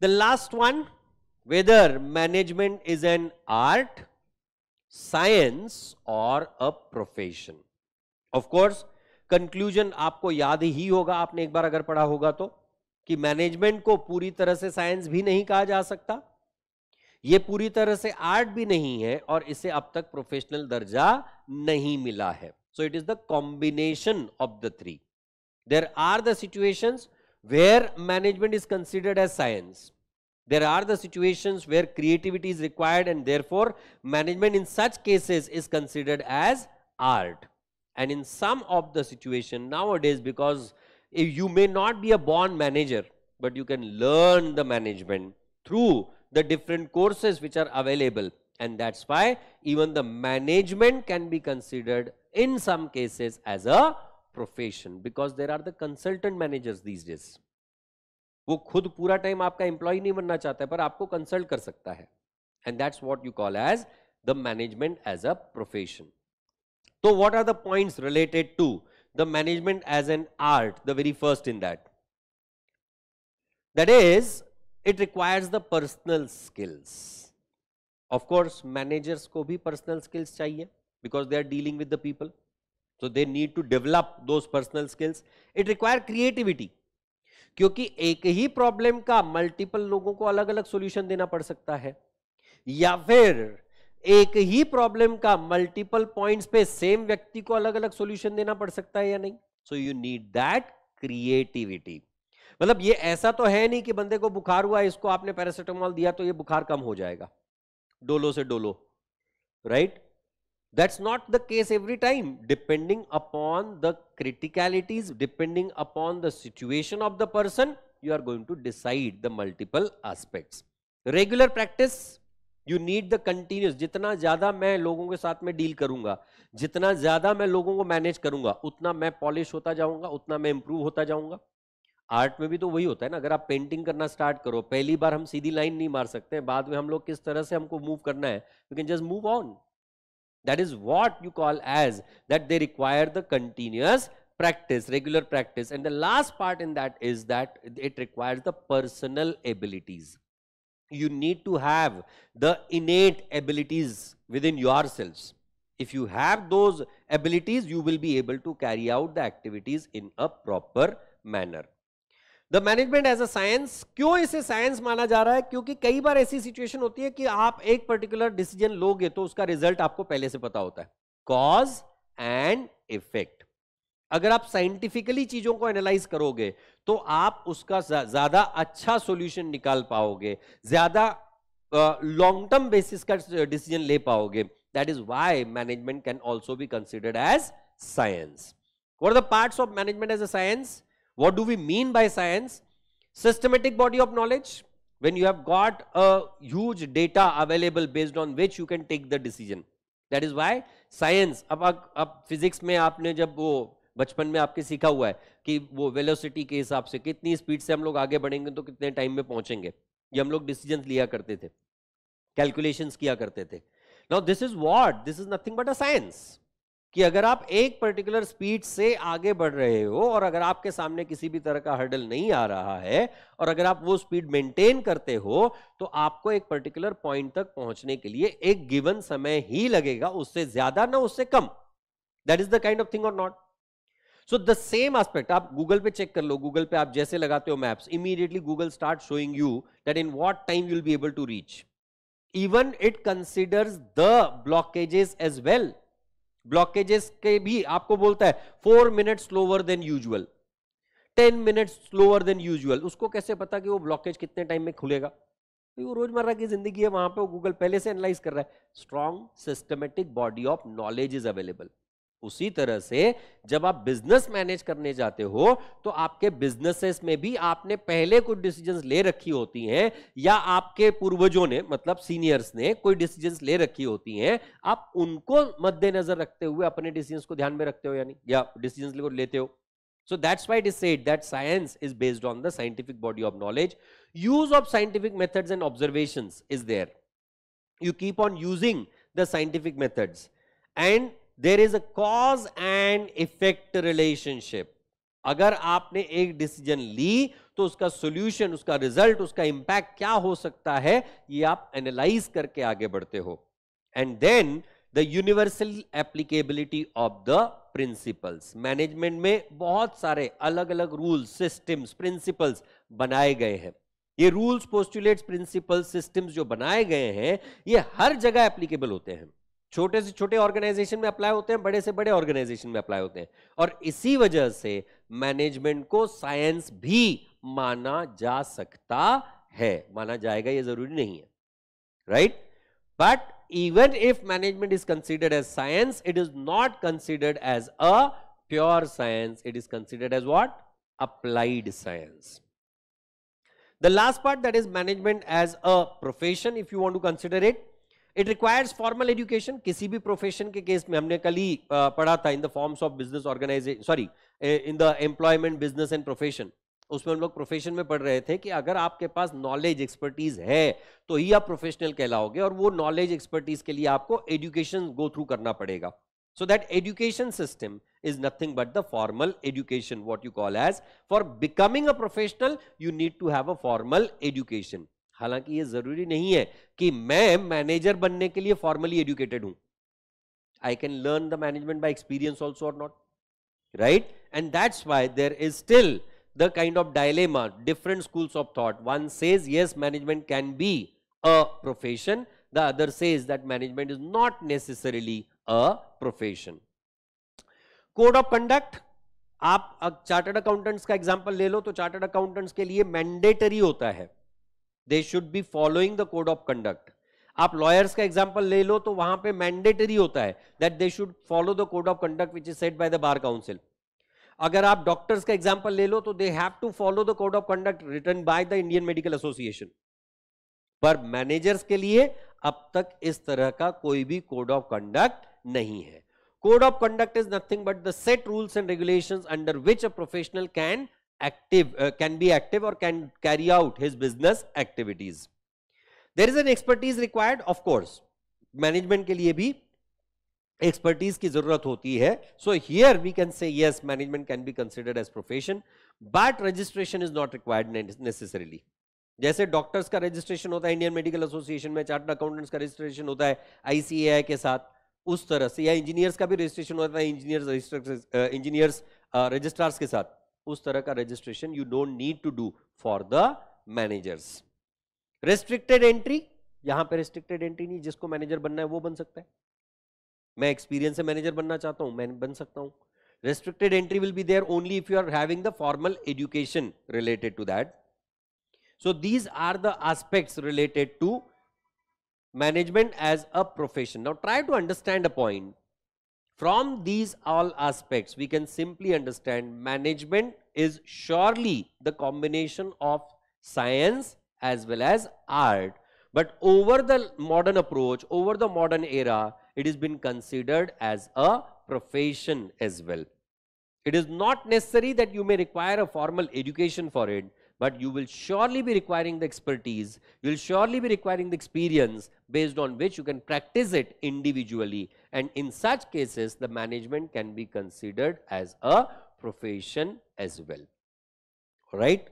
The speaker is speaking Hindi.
The last one, whether management is an art, science or a profession. Of conclusion आपको याद ही होगा आपने एक बार अगर पढ़ा होगा तो कि मैनेजमेंट को पूरी तरह से साइंस भी नहीं कहा जा सकता ये पूरी तरह से आर्ट भी नहीं है और इसे अब तक प्रोफेशनल दर्जा नहीं मिला है so it is the combination of the three there are the situations where management is considered as science. There are the situations where creativity is required and therefore management in such cases is considered as art. And in some of the situation nowadays because eh, you may not be a born manager but you can learn the management through the different courses which are available and that's why even the management can be considered in some cases as a profession because there are the consultant managers these days वो खुद पूरा टाइम आपका एम्प्लॉय नहीं बनना चाहता है पर आपको कंसल्ट कर सकता है and that's what you call as the management as a profession तो what are the point related to the management as an art the very first in that that is it requires the personal skills of course managers को भी पर्सनल स्किल्स चाहिए because they are dealing with the people तो दे नीड टू डेवलप दो personal skills it require creativity क्योंकि एक ही प्रॉब्लम का मल्टीपल लोगों को अलग अलग सॉल्यूशन देना पड़ सकता है या फिर एक ही प्रॉब्लम का मल्टीपल पॉइंट्स पे सेम व्यक्ति को अलग अलग सॉल्यूशन देना पड़ सकता है या नहीं so you need that creativity मतलब ये ऐसा तो है नहीं कि बंदे को बुखार हुआ इसको आपने पैरासिटामॉल दिया तो ये बुखार कम हो जाएगा डोलो से डोलो right That's not the case every time. Depending upon the criticalities, depending upon the situation of the person, you are going to decide the multiple aspects. Regular practice, you need the continuous. जितना ज़्यादा मैं लोगों के साथ में deal करूंगा, जितना ज़्यादा मैं लोगों को manage करूंगा, उतना मैं polish होता जाऊंगा, उतना मैं improve होता जाऊंगा. आर्ट में भी तो वही होता है ना अगर आप पेंटिंग करना स्टार्ट करो पहली बार हम सीधी लाइन नहीं मार सकते हैं बाद में हम लोग किस तरह से हमको मूव करना है you can just move on That is what you call as that they require the continuous practice, regular practice. And the last part in that is that it requires the personal abilities. You need to have the innate abilities within yourselves. If you have those abilities, you will be able to carry out the activities in a proper manner. The management as a science क्यों इसे साइंस माना जा रहा है क्योंकि कई बार ऐसी सिचुएशन होती है कि आप एक पर्टिकुलर डिसीजन लोगे तो उसका रिजल्ट आपको पहले से पता होता है कॉज एंड इफेक्ट अगर आप साइंटिफिकली चीजों को एनालाइज करोगे तो आप उसका ज्यादा अच्छा सॉल्यूशन निकाल पाओगे ज्यादा लॉन्ग टर्म बेसिस का डिसीजन ले पाओगे that is why management can also be considered as science what are the parts of management as a What do we mean by science? Systematic body of knowledge, when you have got a huge data available based on which you can take the decision. That is why science, ab ab physics mein aapne jab wo बचपन में आपके सीखा हुआ है कि वो वेलोसिटी के हिसाब से कितनी स्पीड से हम लोग आगे बढ़ेंगे तो कितने टाइम में पहुंचेंगे ये हम लोग डिसीजन लिया करते थे कैलकुलेशंस किया करते थे now this is what this is nothing but a science कि अगर आप एक पर्टिकुलर स्पीड से आगे बढ़ रहे हो और अगर आपके सामने किसी भी तरह का हर्डल नहीं आ रहा है और अगर आप वो स्पीड मेंटेन करते हो तो आपको एक पर्टिकुलर पॉइंट तक पहुंचने के लिए एक गिवन समय ही लगेगा उससे ज्यादा ना उससे कम that is the kind of thing और not so the same aspect आप गूगल पे चेक कर लो गूगल पे आप जैसे लगाते हो maps immediately Google start showing you that in what time you'll be able to reach even it considers the blockages as well blockages के भी आपको बोलता है four minute slower than usual ten minute slower than usual उसको कैसे पता कि वो ब्लॉकेज कितने टाइम में खुलेगा तो वो रोजमर्रा की जिंदगी है वहां पे वो गूगल पहले से एनालाइज कर रहा है strong systematic body of knowledge is available उसी तरह से जब आप बिजनेस मैनेज करने जाते हो तो आपके बिजनेसेस में भी आपने पहले कुछ डिसीजंस ले रखी होती हैं या आपके पूर्वजों ने मतलब सीनियर्स ने कोई डिसीजंस ले रखी होती हैं आप उनको मद्देनजर रखते हुए अपने डिसीजंस को ध्यान में रखते हो यानी या डिसीजंस लेते हो so that's why this that science is based on the scientific body of knowledge use of scientific method and observation is there you keep on using the scientific methods and there is a cause and effect relationship अगर आपने एक डिसीजन ली तो उसका सोल्यूशन उसका रिजल्ट उसका इंपैक्ट क्या हो सकता है ये आप एनालाइज करके आगे बढ़ते हो and then the universal applicability of the principles management में बहुत सारे अलग अलग रूल्स सिस्टम्स प्रिंसिपल्स बनाए गए हैं ये रूल्स पोस्टुलेट्स प्रिंसिपल सिस्टम्स जो बनाए गए हैं ये हर जगह एप्लीकेबल होते हैं छोटे से छोटे ऑर्गेनाइजेशन में अप्लाई होते हैं बड़े से बड़े ऑर्गेनाइजेशन में अप्लाई होते हैं और इसी वजह से मैनेजमेंट को साइंस भी माना जा सकता है माना जाएगा यह जरूरी नहीं है right but even if management is considered as science it is not considered as a pure science it is considered as what applied science the last part that is management as a profession if you want to consider it it requires formal education किसी भी प्रोफेशन के केस में हमने कल ही पढ़ा था in the forms of business organisation sorry in the employment business and profession उसमें हम लोग प्रोफेशन में पढ़ रहे थे कि अगर आपके पास नॉलेज एक्सपर्टीज है तो ही आप प्रोफेशनल कहलाओगे और वो नॉलेज एक्सपर्टीज के लिए आपको एजुकेशन गो थ्रू करना पड़ेगा so that education system is nothing but the formal education what you call as for becoming a professional you need to have a formal education हालांकि ये जरूरी नहीं है कि मैं मैनेजर बनने के लिए फॉर्मली एजुकेटेड हूं I can learn the management by experience also और not right and that's why there is still the kind of dilemma different school of thought one says yes management can be a profession the other says that management is not necessarily a profession code of conduct आप चार्टर्ड अकाउंटेंट्स का एग्जाम्पल ले लो तो चार्टर्ड अकाउंटेंट्स के लिए मैंडेटरी होता है they should be following the code of conduct आप लॉयर्स का एग्जाम्पल ले लो तो वहां पे मैंडेटरी होता है that they should follow the code of conduct which is set by the bar council अगर आप डॉक्टर्स का एग्जाम्पल ले लो तो they have to follow the code of conduct written by the Indian medical Association पर मैनेजर्स के लिए अब तक इस तरह का कोई भी कोड ऑफ कंडक्ट नहीं है code of conduct is nothing but the set rules and regulations under which a professional can active uh, can be active or can carry out his business activities there is an expertise required of course management ke liye bhi expertise ki zarurat hoti hai so here we can say yes management can be considered as profession but registration is not required necessarily जैसे डॉक्टर्स का रजिस्ट्रेशन होता है इंडियन मेडिकल एसोसिएशन में चार्टर्ड अकाउंटेंट्स का रजिस्ट्रेशन होता है आईसीएआई के साथ उस तरह से या इंजीनियर्स का भी रजिस्ट्रेशन होता है इंजीनियर्स रजिस्टर इंजीनियर्स रजिस्ट्रार्स के साथ उस तरह का registration you don't need to do for the managers restricted entry यहां पर रेस्ट्रिक्टेड एंट्री नहीं जिसको मैनेजर बनना है वो बन सकता है मैं एक्सपीरियंस से मैनेजर बनना चाहता हूं मैं बन सकता हूं restricted entry will be there only if you are having the formal education related to that so these are the aspects related to management as a profession now try to understand a point From these all aspects, we can simply understand management is surely the combination of science as well as art. But over the modern approach, over the modern era, it has been considered as a profession as well. It is not necessary that you may require a formal education for it, but you will surely be requiring the expertise, you will surely be requiring the experience based on which you can practice it individually and in such cases the management can be considered as a profession as well, alright.